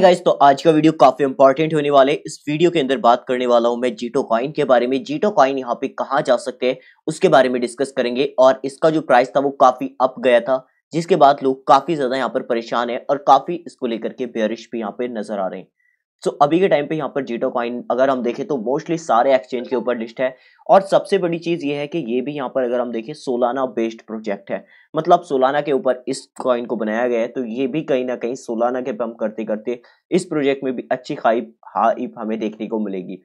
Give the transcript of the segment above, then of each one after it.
guys तो आज का वीडियो काफी इंपॉर्टेंट होने वाले इस वीडियो के अंदर बात करने वाला हूं मैं जीटो कॉइन के बारे में जीटो कॉइन यहाँ पे कहा जा सकते हैं उसके बारे में डिस्कस करेंगे और इसका जो प्राइस था वो काफी अप गया था जिसके बाद लोग काफी ज्यादा यहाँ पर परेशान है और काफी इसको लेकर के बेरिश भी यहाँ पे नजर आ रहे हैं सो so, अभी के टाइम पे यहाँ पर जीटो कॉइन अगर हम देखें तो मोस्टली सारे एक्सचेंज के ऊपर लिस्ट है और सबसे बड़ी चीज़ ये है कि ये भी यहाँ पर अगर हम देखें सोलाना बेस्ड प्रोजेक्ट है मतलब सोलाना के ऊपर इस कॉइन को बनाया गया है तो ये भी कहीं ना कहीं सोलाना के पम्प करते करते इस प्रोजेक्ट में भी अच्छी खाइप हाइप हमें देखने को मिलेगी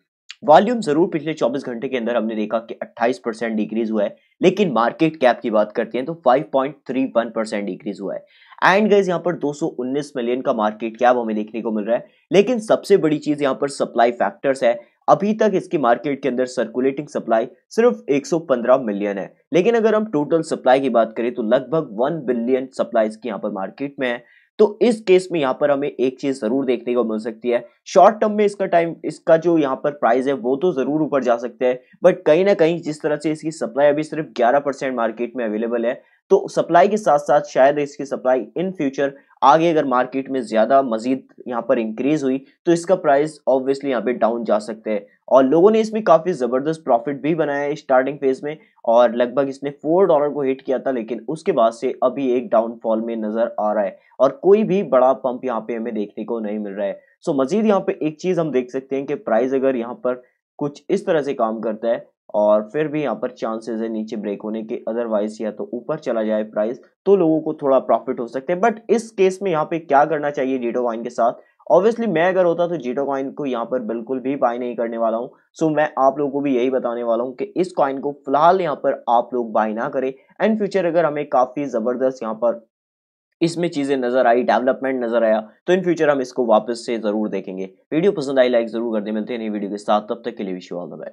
वॉल्यूम जरूर पिछले 24 घंटे के अंदर हमने देखा कि 28 परसेंट डिक्रीज हुआ है लेकिन मार्केट कैप की बात करते हैं तो 5.31 परसेंट डिक्रीज हुआ है एंड गाइज यहाँ पर 219 मिलियन का मार्केट कैप हमें देखने को मिल रहा है लेकिन सबसे बड़ी चीज यहाँ पर सप्लाई फैक्टर्स है अभी तक इसकी मार्केट के अंदर सर्कुलेटिंग सप्लाई सिर्फ 115 मिलियन है लेकिन अगर हम टोटल सप्लाई की बात करें तो लगभग 1 बिलियन सप्लाई इसकी यहाँ पर मार्केट में है तो इस केस में यहाँ पर हमें एक चीज जरूर देखने को मिल सकती है शॉर्ट टर्म में इसका टाइम इसका जो यहाँ पर प्राइस है वो तो जरूर ऊपर जा सकते हैं बट कहीं ना कहीं जिस तरह से इसकी सप्लाई अभी सिर्फ 11 परसेंट मार्केट में अवेलेबल है तो सप्लाई के साथ साथ शायद इसकी सप्लाई इन फ्यूचर आगे अगर मार्केट में ज़्यादा मजीद यहाँ पर इंक्रीज हुई तो इसका प्राइस ऑब्वियसली यहाँ पे डाउन जा सकते हैं और लोगों ने इसमें काफ़ी ज़बरदस्त प्रॉफिट भी बनाया है स्टार्टिंग फेज में और लगभग इसने फोर डॉलर को हिट किया था लेकिन उसके बाद से अभी एक डाउनफॉल में नज़र आ रहा है और कोई भी बड़ा पंप यहाँ पे हमें देखने को नहीं मिल रहा है सो मजीद यहाँ पे एक चीज़ हम देख सकते हैं कि प्राइस अगर यहाँ पर कुछ इस तरह से काम करता है और फिर भी यहाँ पर चांसेस है नीचे ब्रेक होने के अदरवाइज या तो ऊपर चला जाए प्राइस तो लोगों को थोड़ा प्रॉफिट हो सकते हैं बट इस केस में यहाँ पे क्या करना चाहिए जीटो वाइन के साथ ऑब्वियसली मैं अगर होता तो जीटो कॉइन को यहाँ पर बिल्कुल भी बाय नहीं करने वाला हूँ सो so, मैं आप लोगों को भी यही बताने वाला हूँ कि इस कॉइन को फिलहाल यहाँ पर आप लोग बाय ना करें एंड फ्यूचर अगर हमें काफ़ी ज़बरदस्त यहाँ पर इसमें चीज़ें नज़र आई डेवलपमेंट नज़र आया तो इन फ्यूचर हम इसको वापस से ज़रूर देखेंगे वीडियो पसंद आई लाइक ज़रूर कर दे मिलते हैं नई वीडियो के साथ तब तक के लिए विश्व ऑल द बेस्ट